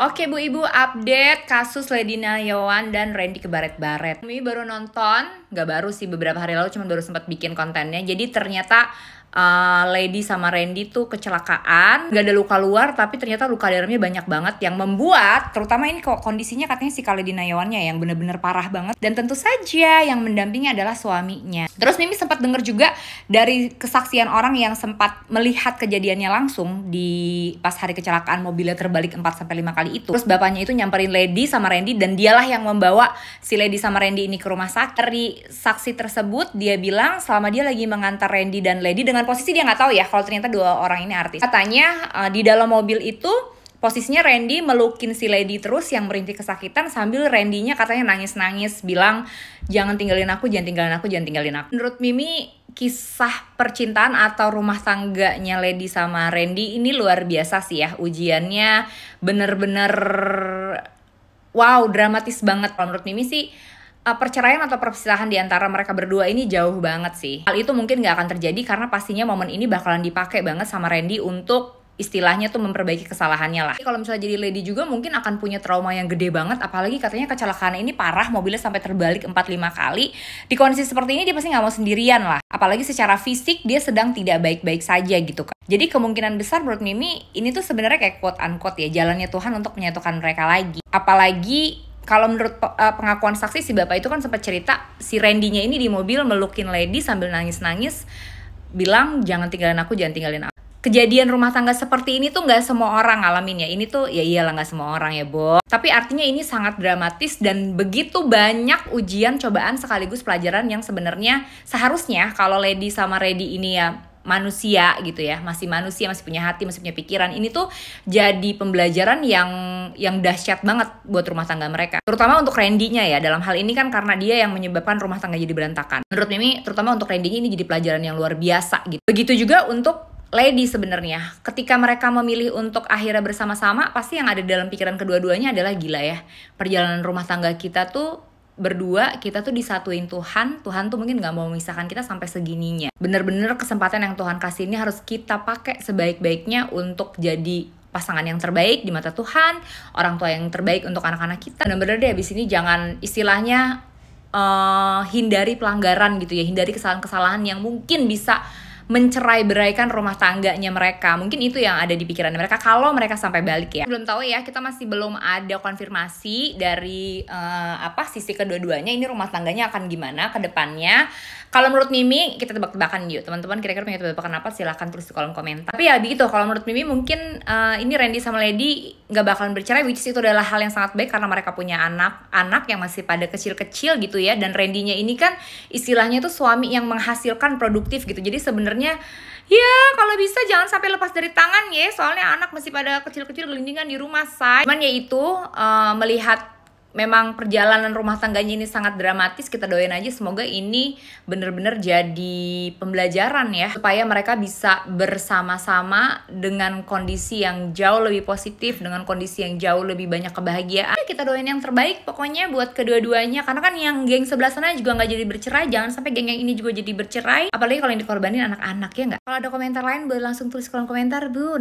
Oke Bu Ibu, update kasus Lady Nayawan dan Randy kebaret-baret. Mimi baru nonton, nggak baru sih beberapa hari lalu, cuma baru sempat bikin kontennya. Jadi ternyata uh, Lady sama Randy tuh kecelakaan, gak ada luka luar tapi ternyata luka dalamnya banyak banget yang membuat terutama ini kok kondisinya katanya si Kaledi Nayawannya ya, yang bener-bener parah banget dan tentu saja yang mendampingi adalah suaminya. Terus Mimi sempat denger juga dari kesaksian orang yang sempat melihat kejadiannya langsung di pas hari kecelakaan mobilnya terbalik 4 sampai 5 kali itu. Terus bapaknya itu nyamperin Lady sama Randy dan dialah yang membawa si Lady sama Randy ini ke rumah sakit. Dari saksi tersebut dia bilang selama dia lagi mengantar Randy dan Lady dengan dengan posisi dia nggak tahu ya kalau ternyata dua orang ini artis. Katanya uh, di dalam mobil itu posisinya Randy melukin si lady terus yang merintih kesakitan sambil Randy-nya katanya nangis-nangis bilang jangan tinggalin aku, jangan tinggalin aku, jangan tinggalin aku. Menurut Mimi kisah percintaan atau rumah tangganya Lady sama Randy ini luar biasa sih ya ujiannya bener-bener wow dramatis banget kalau menurut Mimi sih Eh, perceraian atau perpisahan di antara mereka berdua ini jauh banget sih. Hal itu mungkin nggak akan terjadi karena pastinya momen ini bakalan dipakai banget sama Randy untuk istilahnya tuh memperbaiki kesalahannya lah. Kalau misalnya jadi lady juga mungkin akan punya trauma yang gede banget apalagi katanya kecelakaan ini parah mobilnya sampai terbalik 4-5 kali. Di kondisi seperti ini dia pasti nggak mau sendirian lah. Apalagi secara fisik dia sedang tidak baik-baik saja gitu kan. Jadi kemungkinan besar menurut Mimi ini tuh sebenarnya kayak quote unquote ya jalannya Tuhan untuk menyatukan mereka lagi. Apalagi kalau menurut eh, pengakuan saksi si bapak itu kan sempat cerita si Randy-nya ini di mobil melukin Lady sambil nangis-nangis bilang jangan tinggalin aku jangan tinggalin aku. Kejadian rumah tangga seperti ini tuh nggak semua orang ngalamin ya. Ini tuh ya iyalah nggak semua orang ya, Bo. Tapi artinya ini sangat dramatis dan begitu banyak ujian cobaan sekaligus pelajaran yang sebenarnya seharusnya kalau Lady sama Reddy ini ya manusia gitu ya masih manusia masih punya hati masih punya pikiran ini tuh jadi pembelajaran yang yang dahsyat banget buat rumah tangga mereka terutama untuk Randy-nya ya dalam hal ini kan karena dia yang menyebabkan rumah tangga jadi berantakan menurut Mimi terutama untuk randy ini jadi pelajaran yang luar biasa gitu begitu juga untuk lady sebenarnya ketika mereka memilih untuk akhirnya bersama-sama pasti yang ada dalam pikiran kedua-duanya adalah gila ya perjalanan rumah tangga kita tuh berdua kita tuh disatuin Tuhan Tuhan tuh mungkin nggak mau memisahkan kita sampai segininya bener-bener kesempatan yang Tuhan kasih ini harus kita pakai sebaik-baiknya untuk jadi pasangan yang terbaik di mata Tuhan orang tua yang terbaik untuk anak-anak kita bener-bener deh abis ini jangan istilahnya uh, hindari pelanggaran gitu ya hindari kesalahan-kesalahan yang mungkin bisa mencerai beraikan rumah tangganya mereka. Mungkin itu yang ada di pikiran mereka kalau mereka sampai balik ya. Belum tahu ya, kita masih belum ada konfirmasi dari uh, apa sisi kedua-duanya ini rumah tangganya akan gimana ke depannya. Kalau menurut Mimi, kita tebak-tebakan yuk teman-teman kira-kira punya tebak-tebakan apa silahkan tulis di kolom komentar. Tapi ya begitu, kalau menurut Mimi mungkin uh, ini Randy sama Lady nggak bakalan bercerai which is itu adalah hal yang sangat baik karena mereka punya anak-anak yang masih pada kecil-kecil gitu ya dan Randy-nya ini kan istilahnya itu suami yang menghasilkan produktif gitu. Jadi sebenarnya sebenarnya ya kalau bisa jangan sampai lepas dari tangan ya soalnya anak masih pada kecil-kecil gelindingan di rumah saya cuman yaitu uh, eh, melihat memang perjalanan rumah tangganya ini sangat dramatis kita doain aja semoga ini bener-bener jadi pembelajaran ya supaya mereka bisa bersama-sama dengan kondisi yang jauh lebih positif dengan kondisi yang jauh lebih banyak kebahagiaan ya, kita doain yang terbaik pokoknya buat kedua-duanya karena kan yang geng sebelah sana juga nggak jadi bercerai jangan sampai geng yang ini juga jadi bercerai apalagi kalau yang dikorbanin anak-anak ya nggak kalau ada komentar lain boleh langsung tulis kolom komentar bun